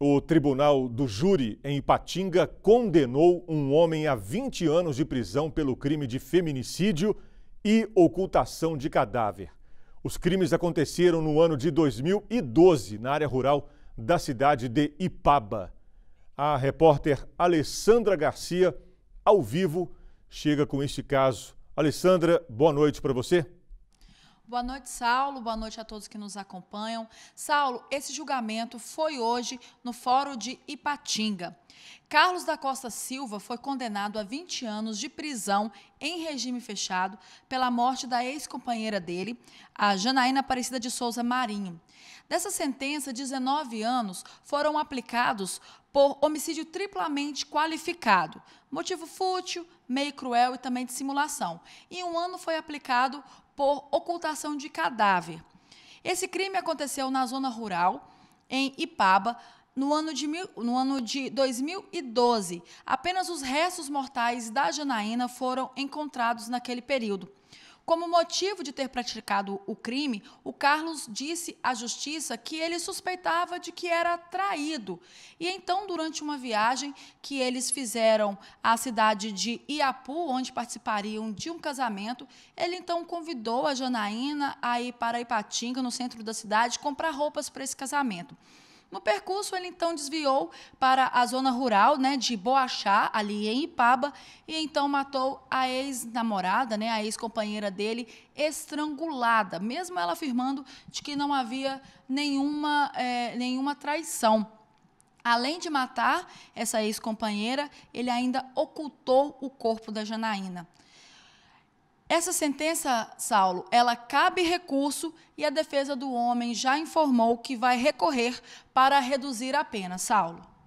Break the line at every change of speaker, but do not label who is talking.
O Tribunal do Júri em Ipatinga condenou um homem a 20 anos de prisão pelo crime de feminicídio e ocultação de cadáver. Os crimes aconteceram no ano de 2012, na área rural da cidade de Ipaba. A repórter Alessandra Garcia, ao vivo, chega com este caso. Alessandra, boa noite para você.
Boa noite, Saulo. Boa noite a todos que nos acompanham. Saulo, esse julgamento foi hoje no Fórum de Ipatinga. Carlos da Costa Silva foi condenado a 20 anos de prisão em regime fechado pela morte da ex-companheira dele, a Janaína Aparecida de Souza Marinho. Dessa sentença, 19 anos foram aplicados por homicídio triplamente qualificado, motivo fútil, meio cruel e também dissimulação. E um ano foi aplicado por ocultação de cadáver. Esse crime aconteceu na zona rural, em Ipaba, no ano, de mil, no ano de 2012, apenas os restos mortais da Janaína foram encontrados naquele período. Como motivo de ter praticado o crime, o Carlos disse à justiça que ele suspeitava de que era traído. E então, durante uma viagem que eles fizeram à cidade de Iapu, onde participariam de um casamento, ele então convidou a Janaína a ir para Ipatinga, no centro da cidade, comprar roupas para esse casamento. No percurso, ele então desviou para a zona rural né, de Boachá, ali em Ipaba, e então matou a ex-namorada, né, a ex-companheira dele, estrangulada, mesmo ela afirmando de que não havia nenhuma, é, nenhuma traição. Além de matar essa ex-companheira, ele ainda ocultou o corpo da Janaína. Essa sentença, Saulo, ela cabe recurso e a defesa do homem já informou que vai recorrer para reduzir a pena, Saulo.